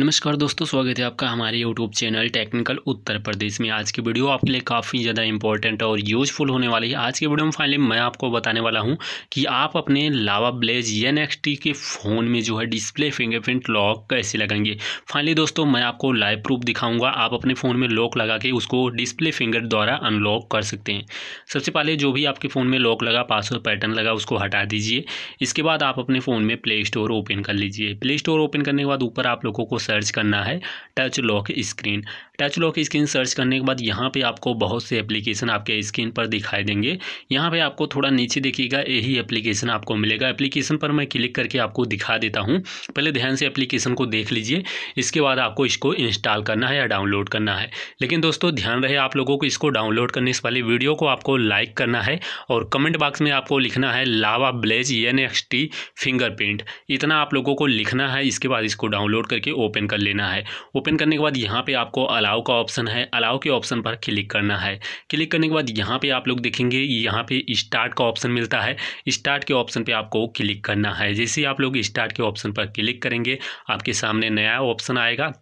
नमस्कार दोस्तों स्वागत है आपका हमारे YouTube channel technical Uttar Pradesh में आज की वीडियो आपके लिए काफ़ी ज़्यादा इंपॉर्टेंट और यूजफुल होने वाली है आज की वीडियो में फाइनली मैं आपको बताने वाला हूं कि आप अपने लावा ब्लेज एन के फ़ोन में जो है डिस्प्ले फिंगरप्रिंट लॉक कैसे लगाएंगे फाइनली दोस्तों मैं आपको लाइव प्रूफ दिखाऊँगा आप अपने फ़ोन में लॉक लगा के उसको डिस्प्ले फिंगर द्वारा अनलॉक कर सकते हैं सबसे पहले जो भी आपके फ़ोन में लॉक लगा पासवर्ड पैटर्न लगा उसको हटा दीजिए इसके बाद आप अपने फ़ोन में प्ले स्टोर ओपन कर लीजिए प्ले स्टोर ओपन करने के बाद ऊपर आप लोगों को सर्च करना है touch lock screen touch lock screen search करने के बाद यहाँ पे आपको बहुत से एप्लीकेशन आपके स्क्रीन पर दिखाई देंगे यहाँ पे आपको थोड़ा नीचे देखिएगा यही एप्लीकेशन आपको मिलेगा एप्लीकेशन पर मैं क्लिक करके आपको दिखा देता हूँ पहले ध्यान से एप्लीकेशन को देख लीजिए इसके बाद आपको इसको इंस्टॉल करना है या डाउनलोड करना है लेकिन दोस्तों ध्यान रहे आप लोगों को इसको डाउनलोड करने से पहले वीडियो को आपको लाइक करना है और कमेंट बॉक्स में आपको लिखना है Lava Blaze N X T fingerprint इतना आप लोगों को लिखना है इसके बाद इसको डाउनलोड करके ओपन ओपन कर लेना है ओपन करने के बाद यहाँ पे आपको अलाउ का ऑप्शन है अलाउ के ऑप्शन पर क्लिक करना है क्लिक करने के बाद यहाँ पे आप लोग देखेंगे यहाँ पे स्टार्ट का ऑप्शन मिलता है स्टार्ट के ऑप्शन पे आपको क्लिक करना है जैसे आप लोग स्टार्ट के ऑप्शन पर क्लिक करेंगे आपके सामने नया ऑप्शन आएगा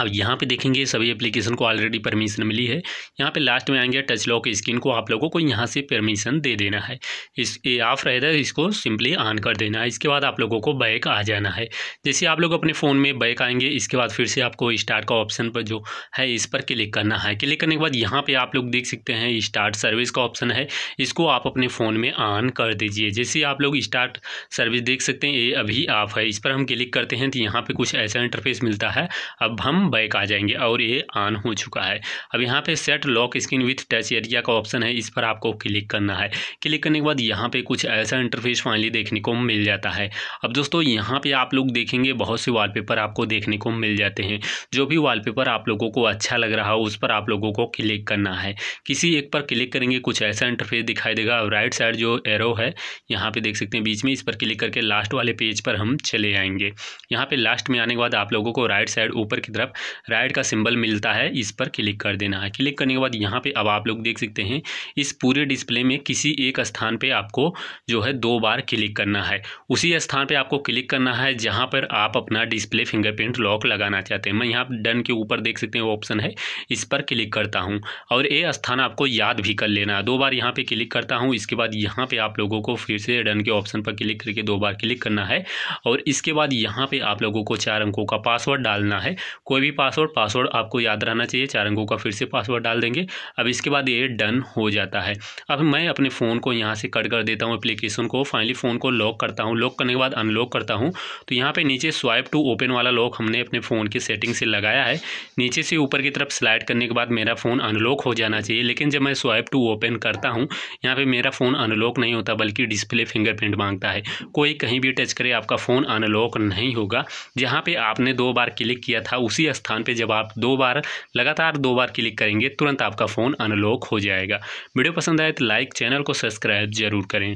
अब यहाँ पे देखेंगे सभी एप्लीकेशन को ऑलरेडी परमिशन मिली है यहाँ पे लास्ट में आएंगे टच लॉक स्क्रीन को आप लोगों को यहाँ से परमिशन दे देना है इस ये ऑफ रहता है इसको सिंपली ऑन कर देना है इसके बाद आप लोगों को बैक आ जाना है जैसे आप लोग अपने फ़ोन में बैक आएंगे इसके बाद फिर से आपको स्टार्ट का ऑप्शन पर जो है इस पर क्लिक करना है क्लिक करने के बाद यहाँ पर आप लोग देख सकते हैं स्टार्ट सर्विस का ऑप्शन है इसको आप अपने फ़ोन में ऑन कर दीजिए जैसे आप लोग स्टार्ट सर्विस देख सकते हैं ये अभी ऑफ है इस पर हम क्लिक करते हैं तो यहाँ पर कुछ ऐसा इंटरफेस मिलता है अब हम हम बैक आ जाएंगे और ये ऑन हो चुका है अब यहाँ पे set lock screen with touch area का ऑप्शन है इस पर आपको क्लिक करना है क्लिक करने के बाद यहाँ पे कुछ ऐसा इंटरफेस फाइनली देखने को मिल जाता है अब दोस्तों यहाँ पे आप लोग देखेंगे बहुत से वॉलपेपर आपको देखने को मिल जाते हैं जो भी वॉलपेपर आप लोगों को अच्छा लग रहा हो उस पर आप लोगों को क्लिक करना है किसी एक पर क्लिक करेंगे कुछ ऐसा इंटरफेस दिखाई देगा राइट साइड जो एरो है यहाँ पे देख सकते हैं बीच में इस पर क्लिक करके लास्ट वाले पेज पर हम चले आएंगे यहाँ पे लास्ट में आने के बाद आप लोगों को राइट साइड ऊपर की तरफ राइट का सिंबल मिलता है इस पर क्लिक कर देना है क्लिक करने के बाद यहाँ पे अब आप लोग देख सकते हैं इस पूरे डिस्प्ले में किसी एक स्थान पे आपको जो है दो बार क्लिक करना है उसी स्थान पे आपको क्लिक करना है जहाँ पर आप अपना डिस्प्ले फिंगरप्रिंट लॉक लगाना चाहते हैं मैं यहाँ डन के ऊपर देख सकते हैं ऑप्शन है इस पर क्लिक करता हूँ और ये स्थान आपको याद भी कर लेना है दो बार यहाँ पर क्लिक करता हूँ इसके बाद यहाँ पर आप लोगों को फिर से डन के ऑप्शन पर क्लिक करके दो बार क्लिक करना है और इसके बाद यहाँ पर आप लोगों को चार अंकों का पासवर्ड डालना है कोई भी पासवर्ड पासवर्ड आपको याद रहना चाहिए चार अंकों का फिर से पासवर्ड डाल देंगे अब इसके बाद ये डन हो जाता है अब मैं अपने फ़ोन को यहाँ से कट कर देता हूँ एप्लीकेशन को फाइनली फ़ोन को लॉक करता हूँ लॉक करने के बाद अनलॉक करता हूँ तो यहाँ पर नीचे स्वाइप टू ओपन वाला लॉक हमने अपने फ़ोन की सेटिंग से लगाया है नीचे से ऊपर की तरफ स्लाइड करने के बाद मेरा फ़ोन अनलॉक हो जाना चाहिए लेकिन जब मैं स्वाइप टू ओपन करता हूँ यहाँ पर मेरा फ़ोन अनलॉक नहीं होता बल्कि डिस्प्ले फिंगरप्रिंट मांगता है कोई कहीं भी टच करे आपका फ़ोन अनलॉक नहीं होगा जहाँ पर आपने दो बार क्लिक किया था उसी स्थान पर जब आप दो बार लगातार दो बार क्लिक करेंगे तुरंत आपका फ़ोन अनलॉक हो जाएगा वीडियो पसंद आए तो लाइक चैनल को सब्सक्राइब जरूर करें